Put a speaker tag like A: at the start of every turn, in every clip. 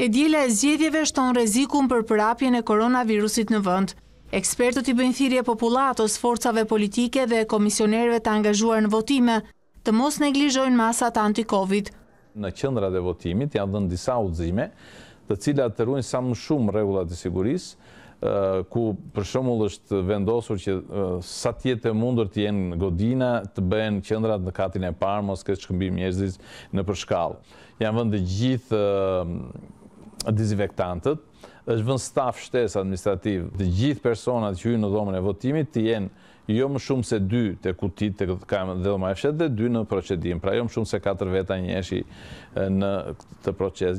A: E djela e zgjedhjeve shton rezikun për përapjen e koronavirusit në vënd. Ekspertët i bëjnë thirje populatos, forcave politike dhe komisionerve të angazhuar në votime, të mos neglizhojnë masat anti-Covid.
B: Në qëndra dhe votimit janë dhënë disa udzime, të cilat të ruin sa më shumë regullat e siguris, ku për shumull është vendosur që sa tjetë mundur të jenë godina të bëjnë qëndrat në katin e parë, mos kështë shkëmbim njëzis në përshkallë. Janë vëndë gjithë dizivektantët, është vën staf shtesë administrativ, të gjithë personat që ujë në dhomën e votimit të jenë jo më shumë se dy të kutit të kamë dhe dhoma e fshet dhe dy në procedim, pra jo më shumë se katër veta njëshi në të proces.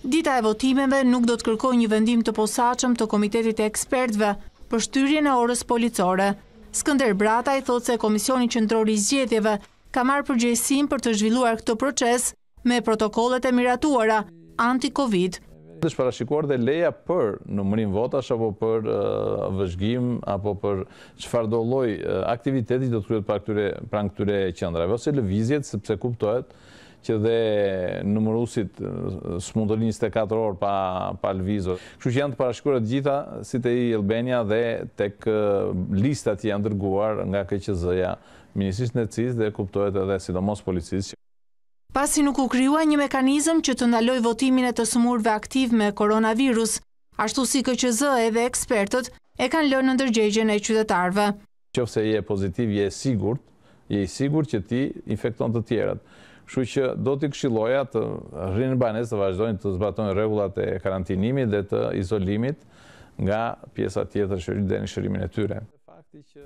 A: Dita e votimeve nuk do të kërkoj një vendim të posaqëm të Komitetit e Ekspertve për shtyrje në orës policore. Skënder Brata i thotë se Komisioni Qëndrori Zgjetjeve ka marë përgjësim për të zhvilluar këto proces me protokollet e
B: miratuara anti-Covid. Në shparashikuar dhe leja për nëmërin votash, apo për uh, vëzhgim, apo për uh, që fardolloj aktiviteti do të kryet për në këture qëndra. ose lëvizjet, sepse kuptohet, që dhe nëmërusit uh, së mund të orë pa lëvizor. Kështë që janë të të gjitha, si të i Elbenia dhe të kë listat që janë dërguar nga këqëzëja minisisht në cizë dhe kuptohet edhe sidomos policisë
A: pasi nuk u kryua një mekanizm që të ndaloj votimin e të sëmurve aktiv me koronavirus, ashtu si këqë zë edhe ekspertët e kanë lënë në ndërgjegjen e qytetarve.
B: Qëfëse je pozitiv, je sigurt, je sigurt që ti infekton të tjerat. Shu që do t'i këshiloja të rrinë banes të vazhdojnë të zbatojnë regullat e karantinimit dhe të izolimit nga pjesa tjetër shërin dhe në shërimin e tyre.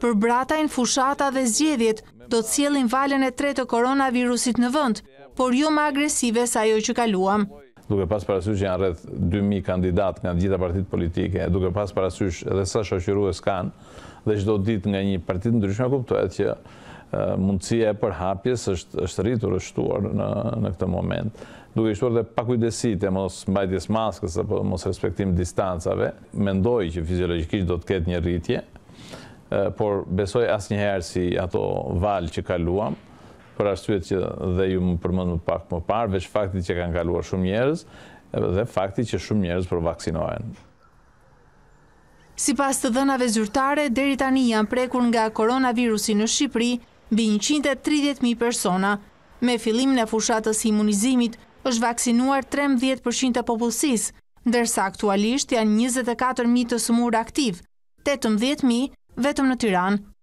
A: Për brata, infushata dhe zgjedhjet do të cilin valen e tre të koronavirusit në vënd, por jo ma agresive sa jo që kaluam.
B: Duke pas parasysh që janë rreth 2.000 kandidat nga gjitha partit politike, duke pas parasysh edhe sa shoshiru e s'kan, dhe qdo dit nga një partit në dryshme, kuptohet që mundësia e për hapjes është rritur është shtuar në këtë moment. Duke ishtuar dhe pakujdesit e mos mbajtjes maskës dhe mos respektim distancave, mendoj që fiziologikisht do të ketë një rritje, por besoj asë njëherë si ato valë që kaluam, për arsye që dhe ju më përmend më pak më parë, veç fakti që kanë kaluar shumë njerëz dhe fakti që shumë njerëz për vaksinohen.
A: Si pas të dhënave zyrtare, deri tani janë prekur nga koronavirusi në Shqipëri bëjnë 130.000 persona. Me filim në fushatës imunizimit, është vaksinuar 13% të popullësis, ndërsa aktualisht janë 24.000 të sumur aktiv, 18.000 vetëm në Tiranë.